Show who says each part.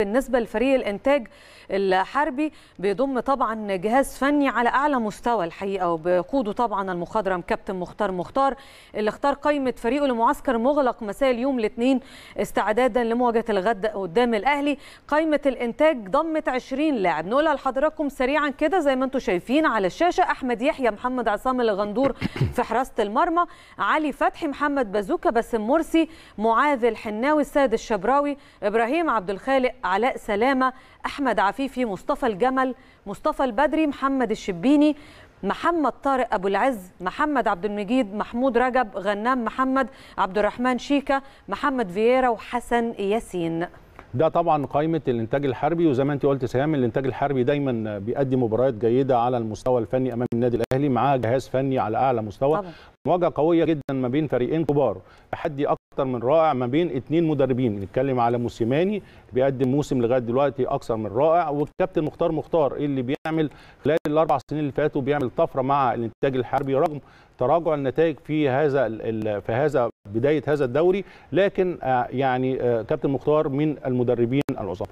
Speaker 1: بالنسبة لفريق الإنتاج الحربي بيضم طبعا جهاز فني على أعلى مستوى الحقيقة وبقوده طبعا المخضرم كابتن مختار مختار اللي اختار قائمة فريقه لمعسكر مغلق مساء اليوم الاثنين استعدادا لمواجهة الغد قدام الأهلي قائمة الإنتاج ضمت 20 لاعب نقولها لحضراتكم سريعا كده زي ما انتم شايفين على الشاشة أحمد يحيى محمد عصام الغندور في حراسة المرمى علي فتحي محمد بازوكا باسم مرسي معاذ الحناوي السيد الشبراوي إبراهيم عبد الخالق علاء سلامه احمد عفيفي مصطفى الجمل مصطفى البدري محمد الشبيني محمد طارق ابو العز محمد عبد المجيد محمود رجب غنام محمد عبد الرحمن شيكا محمد فييرا وحسن ياسين
Speaker 2: ده طبعا قائمه الانتاج الحربي وزي ما انت قلت سهام الانتاج الحربي دايما بيقدم مباريات جيده على المستوى الفني امام النادي الاهلي معاه جهاز فني على اعلى مستوى طبعا. مواجهه قويه جدا ما بين فريقين كبار تحدي اكتر من رائع ما بين اثنين مدربين نتكلم على موسيماني بيقدم موسم لغايه دلوقتي اكثر من رائع والكابتن مختار مختار اللي بيعمل خلال الاربع سنين اللي فاتوا بيعمل طفره مع الانتاج الحربي رغم تراجع النتائج في هذا في هذا بدايه هذا الدوري لكن آه، يعني آه، كابتن مختار من المدربين العظام